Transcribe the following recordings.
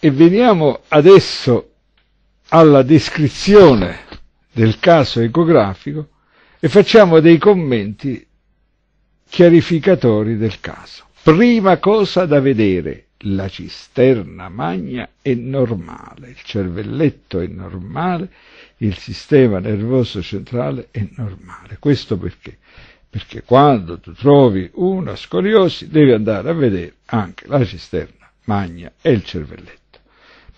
E veniamo adesso alla descrizione del caso ecografico e facciamo dei commenti chiarificatori del caso. Prima cosa da vedere, la cisterna magna è normale, il cervelletto è normale, il sistema nervoso centrale è normale. Questo perché? Perché quando tu trovi una scoliosi devi andare a vedere anche la cisterna magna e il cervelletto.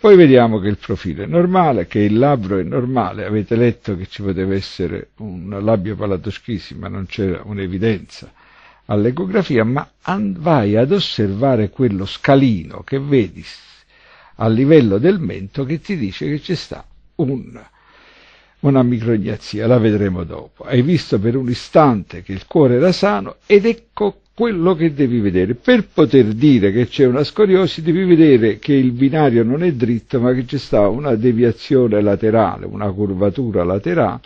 Poi vediamo che il profilo è normale, che il labbro è normale, avete letto che ci poteva essere un labbio palatoschisi, ma non c'era un'evidenza all'ecografia, ma vai ad osservare quello scalino che vedi a livello del mento che ti dice che c'è sta un, una micrognazia, la vedremo dopo. Hai visto per un istante che il cuore era sano ed ecco quello che devi vedere. Per poter dire che c'è una scoriosi devi vedere che il binario non è dritto ma che c'è sta una deviazione laterale, una curvatura laterale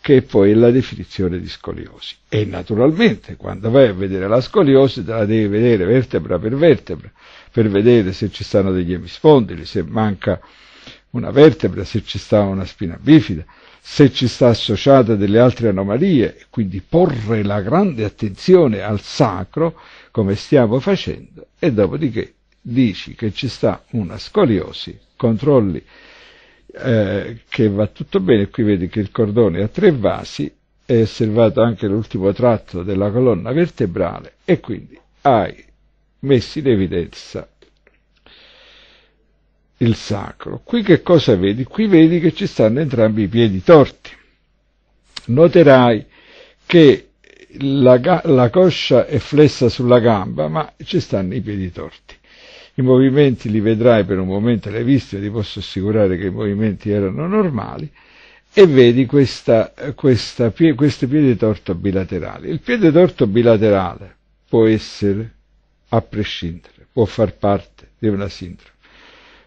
che poi è la definizione di scoliosi. E naturalmente quando vai a vedere la scoliosi te la devi vedere vertebra per vertebra per vedere se ci stanno degli emisfondili, se manca una vertebra, se ci sta una spina bifida, se ci sta associata delle altre anomalie, quindi porre la grande attenzione al sacro, come stiamo facendo, e dopodiché dici che ci sta una scoliosi, controlli eh, che va tutto bene, qui vedi che il cordone ha tre vasi, è osservato anche l'ultimo tratto della colonna vertebrale e quindi hai messo in evidenza il sacro. Qui che cosa vedi? Qui vedi che ci stanno entrambi i piedi torti. Noterai che la, la coscia è flessa sulla gamba, ma ci stanno i piedi torti. I movimenti li vedrai per un momento, le hai visti, ti posso assicurare che i movimenti erano normali, e vedi questa, questa pie, questo piede torto bilaterale. Il piede torto bilaterale può essere a prescindere, può far parte di una sindrome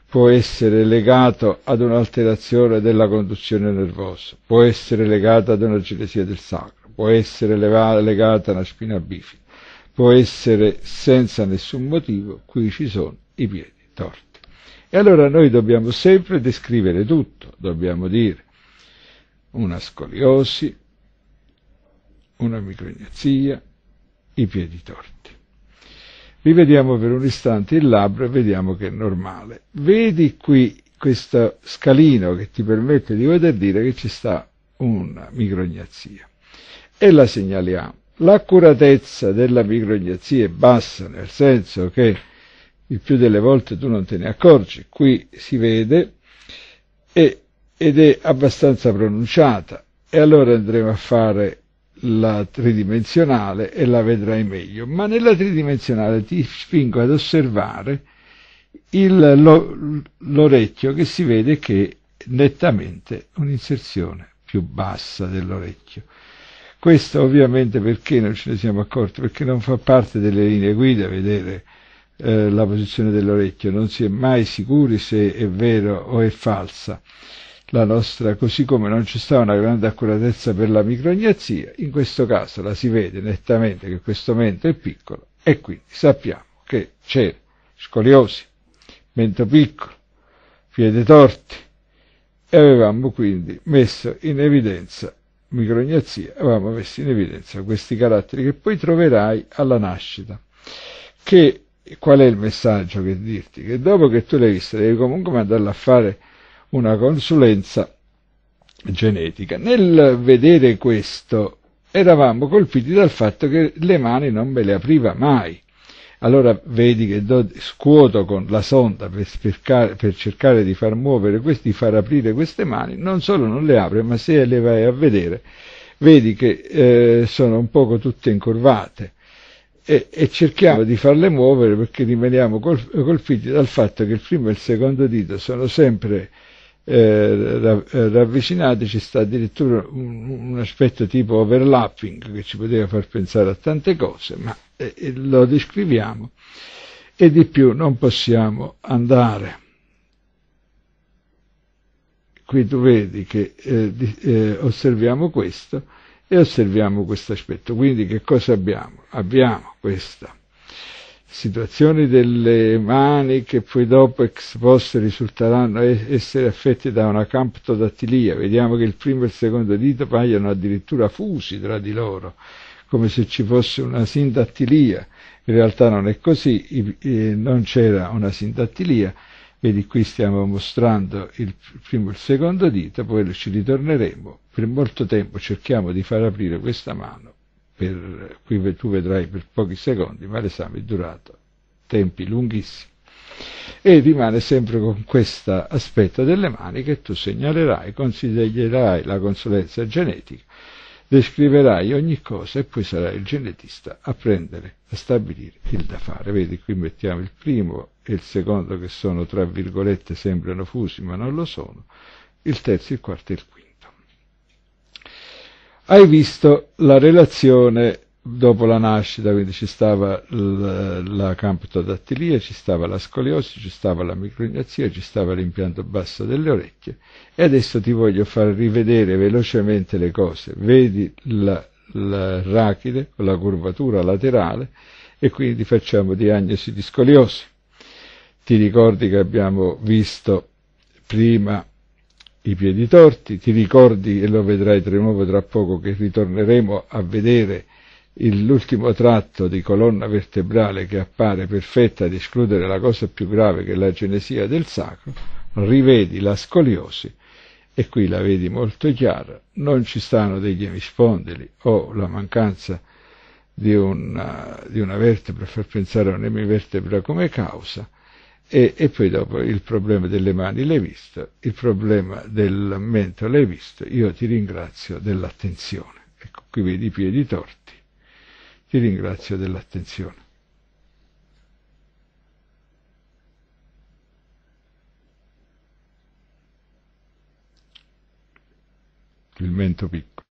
può essere legato ad un'alterazione della conduzione nervosa, può essere legato ad una cilesia del sacro, può essere legato a una spina bifida, può essere senza nessun motivo, qui ci sono i piedi torti. E allora noi dobbiamo sempre descrivere tutto, dobbiamo dire una scoliosi, una micrognazia, i piedi torti. Rivediamo per un istante il labbro e vediamo che è normale. Vedi qui questo scalino che ti permette di poter dire che ci sta una micrognazia e la segnaliamo. L'accuratezza della micrognazia è bassa, nel senso che il più delle volte tu non te ne accorgi, qui si vede e, ed è abbastanza pronunciata e allora andremo a fare la tridimensionale e la vedrai meglio, ma nella tridimensionale ti spingo ad osservare il, lo, l'orecchio che si vede che è nettamente un'inserzione più bassa dell'orecchio. Questo ovviamente perché non ce ne siamo accorti, perché non fa parte delle linee guida vedere eh, la posizione dell'orecchio, non si è mai sicuri se è vero o è falsa la nostra, così come non ci sta una grande accuratezza per la micrognazia, in questo caso la si vede nettamente che questo mento è piccolo e quindi sappiamo che c'è scoliosi, mento piccolo, piede torti e avevamo quindi messo in evidenza micrognazia, avevamo messo in evidenza questi caratteri che poi troverai alla nascita. Che, qual è il messaggio che dirti? Che dopo che tu l'hai vista devi comunque mandarla a fare una consulenza genetica. Nel vedere questo eravamo colpiti dal fatto che le mani non me le apriva mai. Allora vedi che do, scuoto con la sonda per, spircare, per cercare di far muovere questi, far aprire queste mani, non solo non le apre, ma se le vai a vedere vedi che eh, sono un poco tutte incurvate e, e, cerchiamo di farle muovere perché rimaniamo colpiti dal fatto che il primo e il secondo dito sono sempre eh, eh, ravvicinati ci sta addirittura un, un, aspetto tipo overlapping che ci poteva far pensare a tante cose, ma eh, eh lo descriviamo e di più non possiamo andare. Qui tu vedi che eh, di, eh, osserviamo questo e osserviamo questo aspetto. Quindi che cosa abbiamo? Abbiamo questa situazioni delle mani che poi dopo ex post risulteranno essere affette da una camptodattilia. Vediamo che il primo e il secondo dito paiono addirittura fusi tra di loro, come se ci fosse una sindattilia. In realtà non è così, non c'era una sindattilia. Vedi qui stiamo mostrando il primo e il secondo dito, poi ci ritorneremo. Per molto tempo cerchiamo di far aprire questa mano per, qui tu vedrai per pochi secondi, ma l'esame è durato tempi lunghissimi. E rimane sempre con questo aspetto delle mani che tu segnalerai, consiglierai la consulenza genetica, descriverai ogni cosa e poi sarai il genetista a prendere, a stabilire il da fare. Vedi, qui mettiamo il primo e il secondo che sono, tra virgolette, sembrano fusi, ma non lo sono, il terzo, il quarto e il quinto hai visto la relazione dopo la nascita, quindi ci stava la, la campotodattilia, ci stava la scoliosi, ci stava la micrognazia, ci stava l'impianto basso delle orecchie e adesso ti voglio far rivedere velocemente le cose. Vedi la, la rachide la curvatura laterale e quindi facciamo diagnosi di scoliosi. Ti ricordi che abbiamo visto prima i piedi torti, ti ricordi e lo vedrai tra nuovo tra poco che ritorneremo a vedere l'ultimo tratto di colonna vertebrale che appare perfetta ad escludere la cosa più grave che è la genesia del sacro, rivedi la scoliosi e qui la vedi molto chiara, non ci stanno degli emispondili o la mancanza di una, di una vertebra far pensare a un'emivertebra come causa, e, e, poi dopo il problema delle mani l'hai visto, il problema del mento l'hai visto, io ti ringrazio dell'attenzione. Ecco, qui vedi i piedi torti, ti ringrazio dell'attenzione. Il mento piccolo.